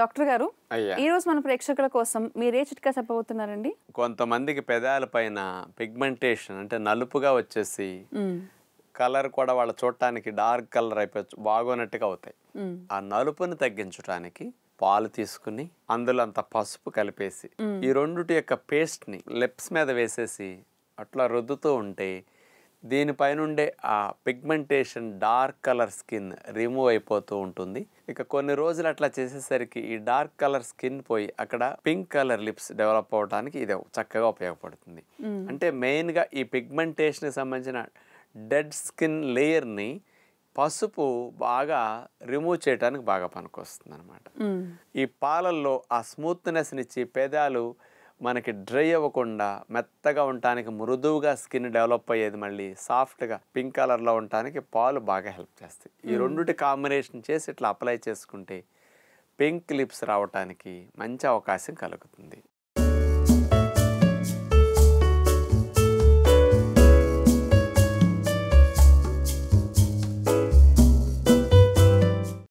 doctor గారు ఈ రోజు మన ప్రేక్షకుల కోసం మీరే చిట్కా చెప్పబోతున్నారండి కొంతమందికి పెదాల పైన పిగ్మెంటేషన్ అంటే నలుపుగా వచ్చేసి కలర్ కూడా వాళ్ళ చూడటానికి డార్క్ కలర్ అయిపోయి బాగోనట్టుగా అవుతాయి ఆ నలుపుని తగ్గించడానికి పాలు తీసుకుని అందులో అంత పసుపు కలిపేసి ఈ రెండుటి యొక్క పేస్ట్ని లిప్స్ మీద వేసేసి అట్లా రుద్దుతూ ఉంటే దీనిపైనుండే ఆ pigmentation dark colour skin remove అయిపోతూ ఉంటుంది ఇక కొన్ని రోజులు అట్లా చేసేసరికి ఈ డార్క్ కలర్ స్కిన్ పోయి అక్కడ పింక్ కలర్ లిప్స్ డెవలప్ అవడానికి ఇది చక్కగా ఉపయోగపడుతుంది అంటే మెయిన్గా ఈ పిగ్మెంటేషన్కి సంబంధించిన డెడ్ స్కిన్ లేయర్ని పసుపు బాగా రిమూవ్ చేయడానికి బాగా పనికొస్తుంది అనమాట ఈ పాలల్లో ఆ నిచ్చి పెదాలు మనకి డ్రై అవ్వకుండా మెత్తగా ఉండటానికి మృదువుగా స్కిన్ డెవలప్ అయ్యేది మళ్ళీ సాఫ్ట్గా పింక్ కలర్లో ఉండటానికి పాలు బాగా హెల్ప్ చేస్తాయి ఈ రెండుటి కాంబినేషన్ చేసి ఇట్లా అప్లై చేసుకుంటే పింక్ లిప్స్ రావటానికి మంచి అవకాశం కలుగుతుంది